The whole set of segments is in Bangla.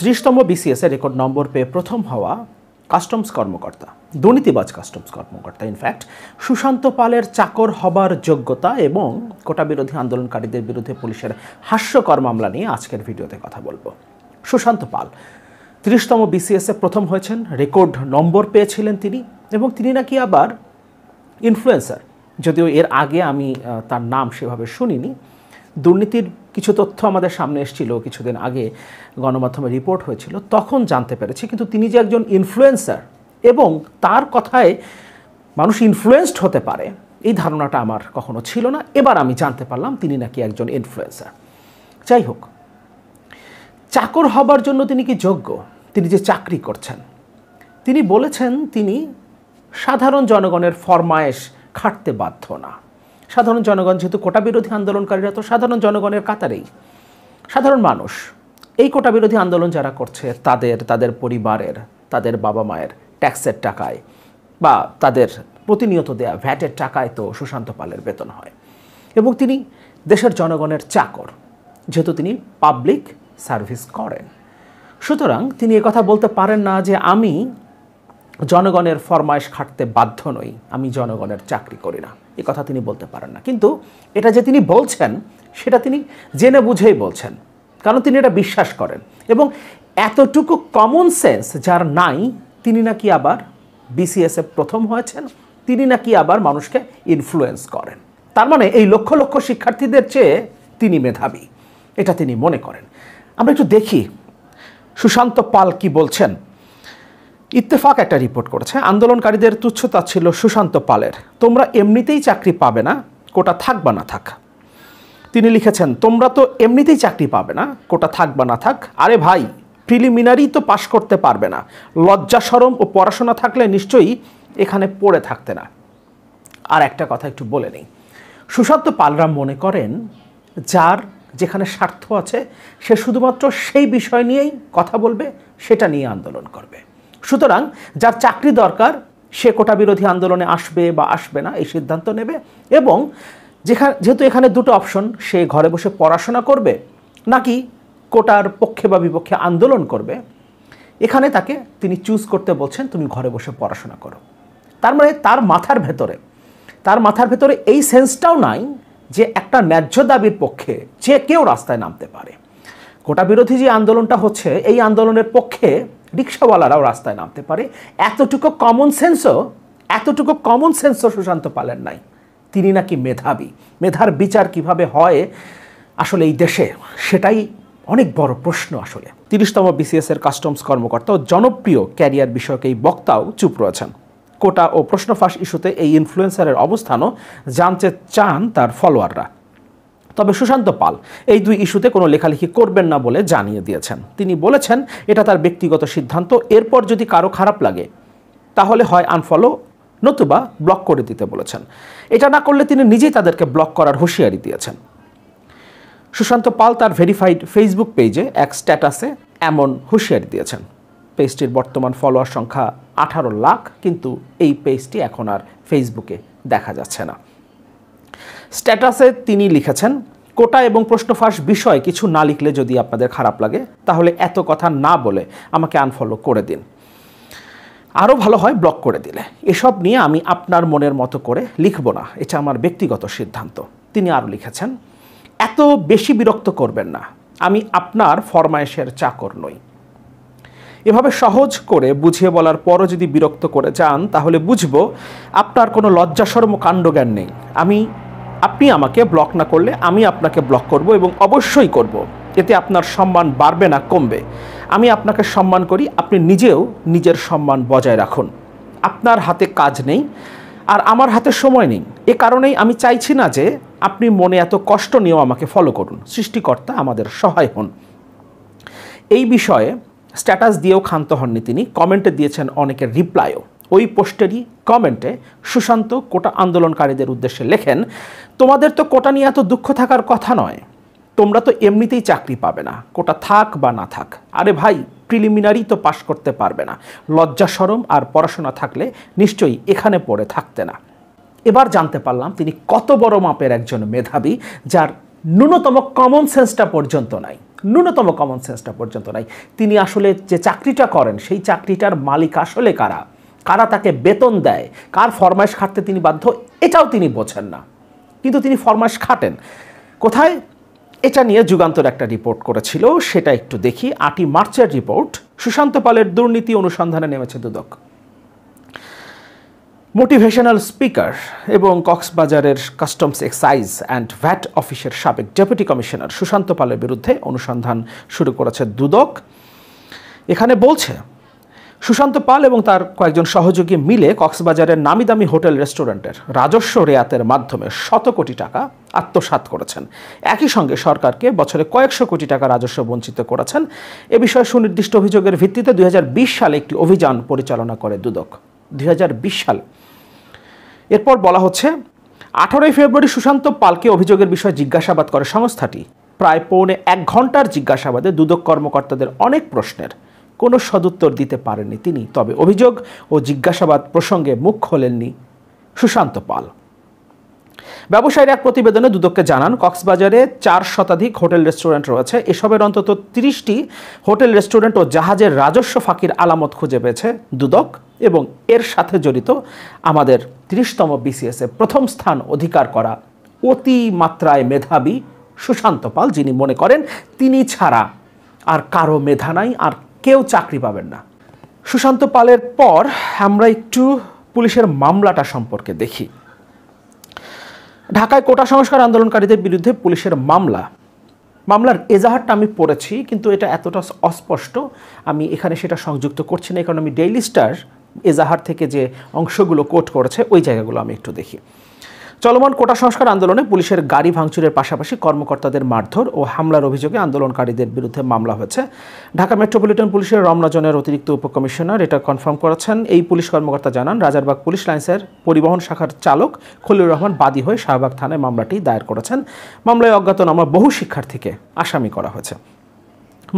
ত্রিশতম বিসিএসের রেকর্ড নম্বর পেয়ে প্রথম হওয়া কাস্টমস কর্মকর্তা দুর্নীতিবাজ কাস্টমস কর্মকর্তা ইনফ্যাক্ট সুশান্ত পালের চাকর হবার যোগ্যতা এবং কোটা বিরোধী আন্দোলনকারীদের বিরুদ্ধে পুলিশের হাস্যকর মামলা নিয়ে আজকের ভিডিওতে কথা বলবো সুশান্ত পাল ত্রিশতম বিসিএসে প্রথম হয়েছেন রেকর্ড নম্বর পেয়েছিলেন তিনি এবং তিনি নাকি আবার ইনফ্লুয়েন্সার যদিও এর আগে আমি তার নাম সেভাবে শুনিনি দুর্নীতির কিছু তথ্য আমাদের সামনে এসেছিল কিছুদিন আগে গণমাধ্যমে রিপোর্ট হয়েছিল তখন জানতে পেরেছি কিন্তু তিনি যে একজন ইনফ্লুয়েন্সার এবং তার কথায় মানুষ ইনফ্লুয়েসড হতে পারে এই ধারণাটা আমার কখনো ছিল না এবার আমি জানতে পারলাম তিনি নাকি একজন ইনফ্লুয়েন্সার যাই হোক চাকর হবার জন্য তিনি কি যোগ্য তিনি যে চাকরি করছেন তিনি বলেছেন তিনি সাধারণ জনগণের ফরমায়েশ খাটতে বাধ্য না সাধারণ জনগণ যেহেতু কোটা বিরোধী আন্দোলনকারীরা তো সাধারণ জনগণের কাতারেই সাধারণ মানুষ এই কোটা বিরোধী আন্দোলন যারা করছে তাদের তাদের পরিবারের তাদের বাবা মায়ের ট্যাক্সের টাকায় বা তাদের প্রতিনিয়ত দেয়া ভ্যাটের টাকায় তো সুশান্ত পালের বেতন হয় এবং তিনি দেশের জনগণের চাকর যেহেতু তিনি পাবলিক সার্ভিস করেন সুতরাং তিনি কথা বলতে পারেন না যে আমি জনগণের ফরমাইশ খাটতে বাধ্য নই আমি জনগণের চাকরি করি না এ কথা তিনি বলতে পারেন না কিন্তু এটা যে তিনি বলছেন সেটা তিনি জেনে বুঝেই বলছেন কারণ তিনি এটা বিশ্বাস করেন এবং এতটুকু কমন সেন্স যার নাই তিনি নাকি আবার বিসিএসএ প্রথম হয়েছেন তিনি নাকি আবার মানুষকে ইনফ্লুয়েন্স করেন তার মানে এই লক্ষ লক্ষ শিক্ষার্থীদের চেয়ে তিনি মেধাবী এটা তিনি মনে করেন আমরা একটু দেখি সুশান্ত পাল কি বলছেন ইত্তেফাক একটা রিপোর্ট করেছে আন্দোলনকারীদের তুচ্ছতা ছিল সুশান্ত পালের তোমরা এমনিতেই চাকরি পাবে না কোটা থাকবা না থাক তিনি লিখেছেন তোমরা তো এমনিতেই চাকরি পাবে না কোটা থাকবা না থাক আরে ভাই প্রিলিমিনারি তো পাশ করতে পারবে না লজ্জা সরম ও পড়াশোনা থাকলে নিশ্চয়ই এখানে পড়ে থাকতে না আর একটা কথা একটু বলে নিই সুশান্ত পালরাম মনে করেন যার যেখানে স্বার্থ আছে সে শুধুমাত্র সেই বিষয় নিয়েই কথা বলবে সেটা নিয়ে আন্দোলন করবে সুতরাং যার চাকরি দরকার সে কোটা বিরোধী আন্দোলনে আসবে বা আসবে না এই সিদ্ধান্ত নেবে এবং যেখানে যেহেতু এখানে দুটো অপশন সে ঘরে বসে পড়াশোনা করবে নাকি কোটার পক্ষে বা বিপক্ষে আন্দোলন করবে এখানে তাকে তিনি চুজ করতে বলছেন তুমি ঘরে বসে পড়াশোনা করো তার মানে তার মাথার ভেতরে তার মাথার ভেতরে এই সেন্সটাও নাই যে একটা ন্যায্য দাবির পক্ষে যে কেউ রাস্তায় নামতে পারে কোটা বিরোধী যে আন্দোলনটা হচ্ছে এই আন্দোলনের পক্ষে রিক্সাওয়ালারাও রাস্তায় নামতে পারে এতটুকু কমন সেন্সও এতটুকু কমন সেন্সও সুশান্ত পালেন নাই তিনি নাকি মেধাবী মেধার বিচার কিভাবে হয় আসলে এই দেশে সেটাই অনেক বড় প্রশ্ন আসলে তিরিশতম এর কাস্টমস কর্মকর্তা ও জনপ্রিয় ক্যারিয়ার বিষয়ক এই বক্তাও চুপ রয়েছেন কোটা ও প্রশ্ন ফাঁস ইস্যুতে এই ইনফ্লুয়েন্সারের অবস্থানও জানতে চান তার ফলোয়াররা তবে সুশান্ত পাল এই দুই ইস্যুতে কোনো লেখালেখি করবেন না বলে জানিয়ে দিয়েছেন তিনি বলেছেন এটা তার ব্যক্তিগত সিদ্ধান্ত এরপর যদি কারো খারাপ লাগে তাহলে হয় আনফলো নতুবা ব্লক করে দিতে বলেছেন এটা না করলে তিনি নিজেই তাদেরকে ব্লক করার হুঁশিয়ারি দিয়েছেন সুশান্ত পাল তার ভেরিফাইড ফেসবুক পেজে এক স্ট্যাটাসে এমন হুঁশিয়ারি দিয়েছেন পেজটির বর্তমান ফলোয়ার সংখ্যা আঠারো লাখ কিন্তু এই পেজটি এখন আর ফেসবুকে দেখা যাচ্ছে না স্ট্যাটাসে তিনি লিখেছেন কোটা এবং প্রশ্নফাঁস বিষয় বিষয়ে কিছু না লিখলে যদি আপনাদের খারাপ লাগে তাহলে এত কথা না বলে আমাকে আনফলো করে দিন আরও ভালো হয় ব্লক করে দিলে এসব নিয়ে আমি আপনার মনের মতো করে লিখব না এটা আমার ব্যক্তিগত সিদ্ধান্ত তিনি আরও লিখেছেন এত বেশি বিরক্ত করবেন না আমি আপনার ফরমায়েশের চাকর নই এভাবে সহজ করে বুঝিয়ে বলার পরও যদি বিরক্ত করে যান তাহলে বুঝবো আপনার কোনো লজ্জাসর্ম কাণ্ডজ্ঞান নেই আমি আপনি আমাকে ব্লক না করলে আমি আপনাকে ব্লক করব এবং অবশ্যই করব। এতে আপনার সম্মান বাড়বে না কমবে আমি আপনাকে সম্মান করি আপনি নিজেও নিজের সম্মান বজায় রাখুন আপনার হাতে কাজ নেই আর আমার হাতে সময় নেই এ কারণেই আমি চাইছি না যে আপনি মনে এত কষ্ট নিয়েও আমাকে ফলো করুন সৃষ্টিকর্তা আমাদের সহায় হন এই বিষয়ে স্ট্যাটাস দিয়েও ক্ষান্ত হননি তিনি কমেন্টে দিয়েছেন অনেকের রিপ্লাইও ওই পোস্টেরই কমেন্টে সুশান্ত কোটা আন্দোলনকারীদের উদ্দেশ্যে লেখেন তোমাদের তো কোটা নিয়ে এত দুঃখ থাকার কথা নয় তোমরা তো এমনিতেই চাকরি পাবে না কোটা থাক বা না থাক আরে ভাই প্রিলিমিনারি তো পাশ করতে পারবে না লজ্জা সরম আর পড়াশোনা থাকলে নিশ্চয়ই এখানে পড়ে থাকতে না এবার জানতে পারলাম তিনি কত বড় মাপের একজন মেধাবী যার ন্যূনতম কমন সেন্সটা পর্যন্ত নাই ন্যূনতম কমন সেন্সটা পর্যন্ত নাই তিনি আসলে যে চাকরিটা করেন সেই চাকরিটার মালিক আসলে কারা কারা তাকে বেতন দেয় কার ফরমাইশ খাটতে তিনি বাধ্য এটাও তিনি বোঝেন না কিন্তু তিনি ফরমাইশ খাটেন কোথায় এটা নিয়ে যুগান্তর একটা রিপোর্ট করেছিল সেটা একটু দেখি আটই মার্চের রিপোর্ট সুশান্ত পালের দুর্নীতি অনুসন্ধানে নেমেছে দুদক মোটিভেশনাল স্পিকার এবং কক্সবাজারের কাস্টমস এক্সাইজ অ্যান্ড ভ্যাট অফিসের সাবেক ডেপুটি কমিশনার সুশান্ত পালের বিরুদ্ধে অনুসন্ধান শুরু করেছে দুদক এখানে বলছে সুশান্ত পাল এবং তার কয়েকজন সহযোগী মিলে কক্সবাজারের নামি দামি হোটেল রেস্টুরেন্টের রাজস্ব রেয়াতের মাধ্যমে শত কোটি টাকা আত্মসাত করেছেন একই সঙ্গে সরকারকে বছরে কয়েকশো কোটি টাকা রাজস্ব বঞ্চিত করেছেন এ বিষয়ে সুনির্দিষ্ট অভিযোগের ভিত্তিতে দুই সালে একটি অভিযান পরিচালনা করে দুদক দুই সাল এরপর বলা হচ্ছে আঠারোই ফেব্রুয়ারি সুশান্ত পালকে অভিযোগের বিষয়ে জিজ্ঞাসাবাদ করে সংস্থাটি প্রায় পৌনে এক ঘন্টার জিজ্ঞাসাবাদে দুদক কর্মকর্তাদের অনেক প্রশ্নের কোনো সদুত্তর দিতে পারেননি তিনি তবে অভিযোগ ও জিজ্ঞাসাবাদ প্রসঙ্গে মুখ খোলেননি সুশান্ত পাল ব্যবসায়ীর এক প্রতিবেদনে দুদককে জানান কক্সবাজারে চার শতাধিক হোটেল রেস্টুরেন্ট রয়েছে এসবের অন্তত তিরিশটি হোটেল রেস্টুরেন্ট ও জাহাজের রাজস্ব ফাঁকির আলামত খুঁজে পেয়েছে দুদক এবং এর সাথে জড়িত আমাদের ত্রিশতম বিসিএসএ প্রথম স্থান অধিকার করা অতি মাত্রায় মেধাবী সুশান্ত পাল যিনি মনে করেন তিনি ছাড়া আর কারো মেধা নাই আর কেউ চাকরি পাবেন না সুশান্ত পালের পর আমরা একটু পুলিশের মামলাটা সম্পর্কে দেখি ঢাকায় কোটা সংস্কার আন্দোলনকারীদের বিরুদ্ধে পুলিশের মামলা মামলার এজাহারটা আমি পড়েছি কিন্তু এটা এতটা অস্পষ্ট আমি এখানে সেটা সংযুক্ত করছি না কারণ আমি ডেইলি স্টার এজাহার থেকে যে অংশগুলো কোট করেছে ওই জায়গাগুলো আমি একটু দেখি চলমান কোটা সংস্কার আন্দোলনে পুলিশের গাড়ি ভাঙচুরের পাশাপাশি কর্মকর্তাদের মারধর ও হামলার অভিযোগে আন্দোলনকারীদের বিরুদ্ধে মামলা হয়েছে ঢাকা মেট্রোপলিটন পুলিশের রমনাজনের অতিরিক্ত উপকমিশনার এটা কনফার্ম করেছেন এই পুলিশ কর্মকর্তা জানান রাজারবাগ পুলিশ লাইন্সের পরিবহন শাখার চালক খলিউর রহমান বাদী হয়ে শাহবাগ থানায় মামলাটি দায়ের করেছেন মামলায় অজ্ঞাতনামা বহু শিক্ষার্থীকে আসামি করা হয়েছে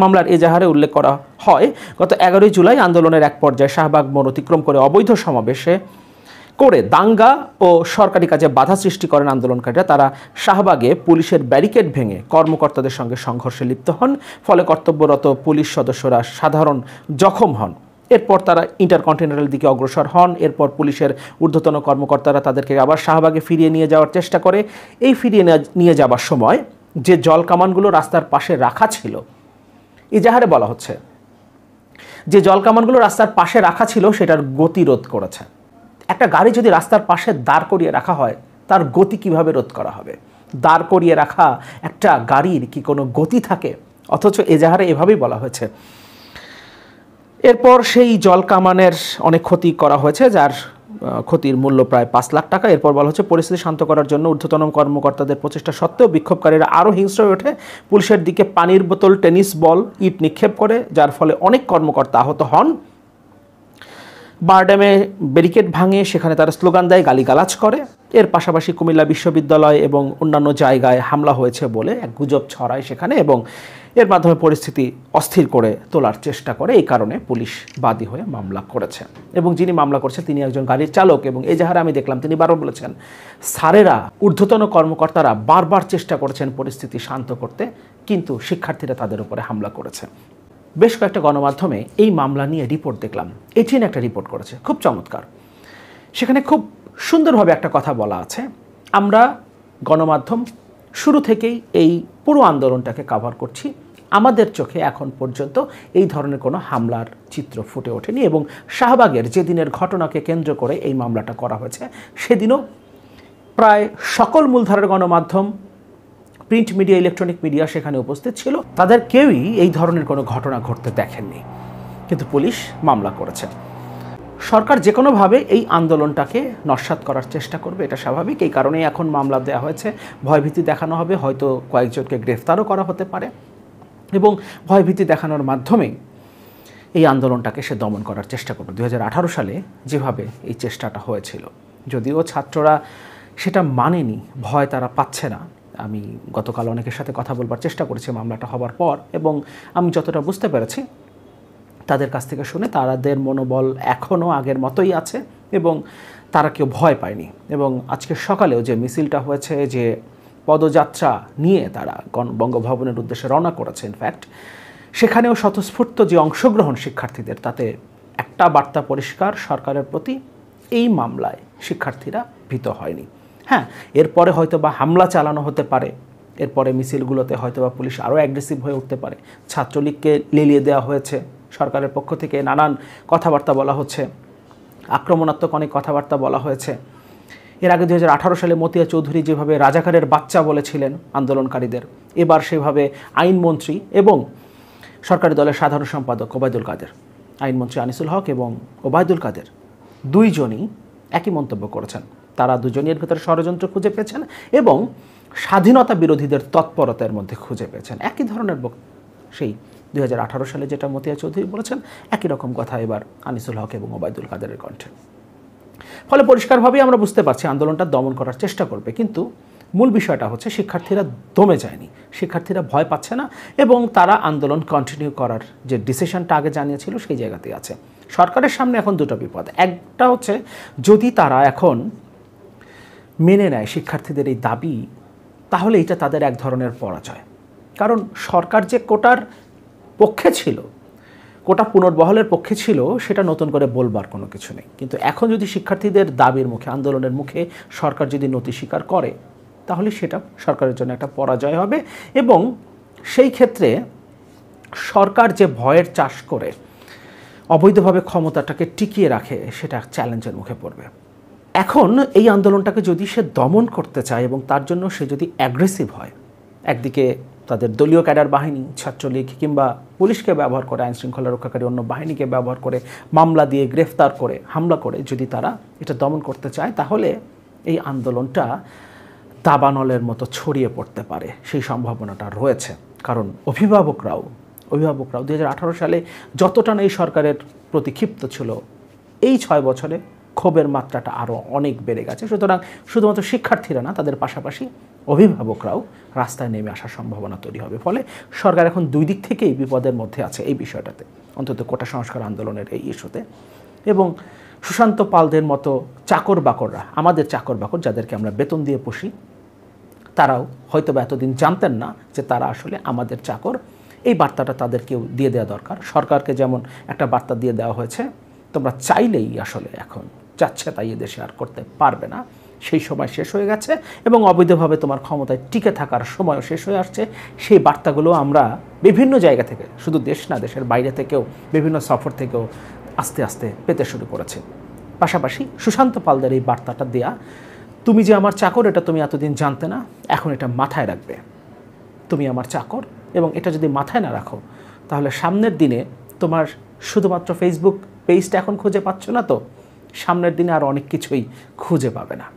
মামলার এজাহারে উল্লেখ করা হয় গত এগারোই জুলাই আন্দোলনের এক পর্যায়ে শাহবাগ মোড় অতিক্রম করে অবৈধ সমাবেশে করে দাঙ্গা ও সরকারি কাজে বাধা সৃষ্টি করেন আন্দোলনকারীরা তারা শাহবাগে পুলিশের ব্যারিকেড ভেঙে কর্মকর্তাদের সঙ্গে সংঘর্ষে লিপ্ত হন ফলে কর্তব্যরত পুলিশ সদস্যরা সাধারণ জখম হন এরপর তারা ইন্টারকন্টিনেন্টাল দিকে অগ্রসর হন এরপর পুলিশের ঊর্ধ্বতন কর্মকর্তারা তাদেরকে আবার শাহবাগে ফিরিয়ে নিয়ে যাওয়ার চেষ্টা করে এই ফিরিয়ে নিয়ে যাবার সময় যে জল কামানগুলো রাস্তার পাশে রাখা ছিল ইজাহারে বলা হচ্ছে যে জল কামানগুলো রাস্তার পাশে রাখা ছিল সেটার গতিরোধ করেছে একটা গাড়ি যদি রাস্তার পাশে দাঁড় করিয়ে রাখা হয় তার গতি কিভাবে রোধ করা হবে দাঁড় করিয়ে রাখা একটা গাড়ির কি কোনো গতি থাকে অথচ এজাহারে এভাবেই বলা হয়েছে এরপর সেই জল কামানের অনেক ক্ষতি করা হয়েছে যার ক্ষতির মূল্য প্রায় পাঁচ লাখ টাকা এরপর বলা হচ্ছে পরিস্থিতি শান্ত করার জন্য ঊর্ধ্বতন কর্মকর্তাদের প্রচেষ্টা সত্ত্বেও বিক্ষোভকারীরা আরও হিংস্র হয়ে ওঠে পুলিশের দিকে পানির বোতল টেনিস বল ইট নিক্ষেপ করে যার ফলে অনেক কর্মকর্তা আহত হন বারডেমে ব্যারিকেড ভাঙে সেখানে তারা স্লোগান দেয় গালিগালাজ করে এর পাশাপাশি কুমিল্লা বিশ্ববিদ্যালয় এবং অন্যান্য জায়গায় হামলা হয়েছে বলে এক গুজব ছড়ায় সেখানে এবং এর মাধ্যমে পরিস্থিতি অস্থির করে তোলার চেষ্টা করে এই কারণে পুলিশ বাদী হয়ে মামলা করেছে এবং যিনি মামলা করছেন তিনি একজন গাড়ির চালক এবং এজাহারে আমি দেখলাম তিনি বারবার বলেছেন স্যারেরা ঊর্ধ্বতন কর্মকর্তারা বারবার চেষ্টা করেছেন পরিস্থিতি শান্ত করতে কিন্তু শিক্ষার্থীরা তাদের উপরে হামলা করেছে বেশ কয়েকটা গণমাধ্যমে এই মামলা নিয়ে রিপোর্ট দেখলাম এটিএন একটা রিপোর্ট করেছে খুব চমৎকার সেখানে খুব সুন্দরভাবে একটা কথা বলা আছে আমরা গণমাধ্যম শুরু থেকেই এই পুরো আন্দোলনটাকে কাভার করছি আমাদের চোখে এখন পর্যন্ত এই ধরনের কোনো হামলার চিত্র ফুটে ওঠেনি এবং শাহবাগের যেদিনের ঘটনাকে কেন্দ্র করে এই মামলাটা করা হয়েছে সেদিনও প্রায় সকল মূলধারার গণমাধ্যম প্রিন্ট মিডিয়া ইলেকট্রনিক মিডিয়া সেখানে উপস্থিত ছিল তাদের কেউই এই ধরনের কোনো ঘটনা ঘটতে দেখেননি কিন্তু পুলিশ মামলা করেছে সরকার যে কোনোভাবে এই আন্দোলনটাকে নস্বাত করার চেষ্টা করবে এটা স্বাভাবিক এই কারণেই এখন মামলা দেওয়া হয়েছে ভয়ভীতি দেখানো হবে হয়তো কয়েকজনকে গ্রেফতারও করা হতে পারে এবং ভয়ভীতি দেখানোর মাধ্যমে এই আন্দোলনটাকে সে দমন করার চেষ্টা করবে দু সালে যেভাবে এই চেষ্টাটা হয়েছিল যদিও ছাত্ররা সেটা মানেনি ভয় তারা পাচ্ছে না আমি গতকাল অনেকের সাথে কথা বলবার চেষ্টা করেছি মামলাটা হবার পর এবং আমি যতটা বুঝতে পেরেছি তাদের কাছ থেকে শুনে তাদের মনোবল এখনও আগের মতোই আছে এবং তারা কেউ ভয় পায়নি এবং আজকে সকালেও যে মিছিলটা হয়েছে যে পদযাত্রা নিয়ে তারা গণ বঙ্গভবনের উদ্দেশ্যে রওনা করেছে ইনফ্যাক্ট সেখানেও স্বতঃস্ফূর্ত যে অংশগ্রহণ শিক্ষার্থীদের তাতে একটা বার্তা পরিষ্কার সরকারের প্রতি এই মামলায় শিক্ষার্থীরা ভীত হয়নি হ্যাঁ এরপরে হয়তো বা হামলা চালানো হতে পারে এরপরে মিছিলগুলোতে হয়তো বা পুলিশ আরও অ্যাগ্রেসিভ হয়ে উঠতে পারে ছাত্রলীগকে লেলিয়ে দেওয়া হয়েছে সরকারের পক্ষ থেকে নানান কথাবার্তা বলা হচ্ছে আক্রমণাত্মক অনেক কথাবার্তা বলা হয়েছে এর আগে দু সালে মতিয়া চৌধুরী যেভাবে রাজাকারের বাচ্চা বলেছিলেন আন্দোলনকারীদের এবার সেভাবে আইনমন্ত্রী এবং সরকারি দলের সাধারণ সম্পাদক ওবায়দুল কাদের আইনমন্ত্রী আনিসুল হক এবং ওবায়দুল কাদের দুইজনই একই মন্তব্য করেছেন তারা দুজনই এর ভেতরে ষড়যন্ত্র খুঁজে পেয়েছেন এবং স্বাধীনতা বিরোধীদের তৎপরতার মধ্যে খুঁজে পেয়েছেন একই ধরনের সেই দুই সালে যেটা মতিয়া চৌধুরী বলেছেন একই রকম কথা এবার আনিসুল হক এবং ওবায়দুল কাদেরের কণ্ঠে ফলে পরিষ্কারভাবেই আমরা বুঝতে পারছি আন্দোলনটা দমন করার চেষ্টা করবে কিন্তু মূল বিষয়টা হচ্ছে শিক্ষার্থীরা দমে যায়নি শিক্ষার্থীরা ভয় পাচ্ছে না এবং তারা আন্দোলন কন্টিনিউ করার যে ডিসিশনটা আগে জানিয়েছিল সেই জায়গাতেই আছে সরকারের সামনে এখন দুটো বিপদ একটা হচ্ছে যদি তারা এখন মেনে নেয় শিক্ষার্থীদের এই দাবি তাহলে এটা তাদের এক ধরনের পরাজয় কারণ সরকার যে কোটার পক্ষে ছিল কোটা পুনর্বহলের পক্ষে ছিল সেটা নতুন করে বলবার কোনো কিছু নেই কিন্তু এখন যদি শিক্ষার্থীদের দাবির মুখে আন্দোলনের মুখে সরকার যদি নতি স্বীকার করে তাহলে সেটা সরকারের জন্য একটা পরাজয় হবে এবং সেই ক্ষেত্রে সরকার যে ভয়ের চাষ করে অবৈধভাবে ক্ষমতাটাকে টিকিয়ে রাখে সেটা চ্যালেঞ্জের মুখে পড়বে এখন এই আন্দোলনটাকে যদি সে দমন করতে চায় এবং তার জন্য সে যদি অ্যাগ্রেসিভ হয় একদিকে তাদের দলীয় ক্যাডার বাহিনী ছাত্রলীগ কিংবা পুলিশকে ব্যবহার করে আইন শৃঙ্খলা রক্ষাকারী অন্য বাহিনীকে ব্যবহার করে মামলা দিয়ে গ্রেফতার করে হামলা করে যদি তারা এটা দমন করতে চায় তাহলে এই আন্দোলনটা দাবানলের মতো ছড়িয়ে পড়তে পারে সেই সম্ভাবনাটা রয়েছে কারণ অভিভাবকরাও অভিভাবকরাও দু সালে যতটা না এই সরকারের প্রতি ক্ষিপ্ত ছিল এই ছয় বছরে ক্ষোভের মাত্রাটা আরও অনেক বেড়ে গেছে সুতরাং শুধুমাত্র শিক্ষার্থীরা না তাদের পাশাপাশি অভিভাবকরাও রাস্তায় নেমে আসার সম্ভাবনা তৈরি হবে ফলে সরকার এখন দুই দিক থেকেই বিপদের মধ্যে আছে এই বিষয়টাতে অন্তত কোটা সংস্কার আন্দোলনের এই ইস্যুতে এবং সুশান্ত পালদের মতো চাকর বাকররা আমাদের চাকর বাকর যাদেরকে আমরা বেতন দিয়ে পুষি তারাও হয়তো বা এতদিন জানতেন না যে তারা আসলে আমাদের চাকর এই বার্তাটা তাদেরকেও দিয়ে দেওয়া দরকার সরকারকে যেমন একটা বার্তা দিয়ে দেওয়া হয়েছে তোমরা চাইলেই আসলে এখন চাচ্ছে তাই এদেশে আর করতে পারবে না সেই সময় শেষ হয়ে গেছে এবং অবৈধভাবে তোমার ক্ষমতায় টিকে থাকার সময়ও শেষ হয়ে আসছে সেই বার্তাগুলো আমরা বিভিন্ন জায়গা থেকে শুধু দেশ না দেশের বাইরে থেকেও বিভিন্ন সফর থেকেও আস্তে আস্তে পেতে শুরু করেছে পাশাপাশি সুশান্ত পালদের এই বার্তাটা দেয়া তুমি যে আমার চাকর এটা তুমি এতদিন জানতে না এখন এটা মাথায় রাখবে তুমি আমার চাকর এবং এটা যদি মাথায় না রাখো তাহলে সামনের দিনে তোমার শুধুমাত্র ফেসবুক পেজটা এখন খুঁজে পাচ্ছ না তো সামনের দিনে আর অনেক কিছুই খুঁজে পাবে না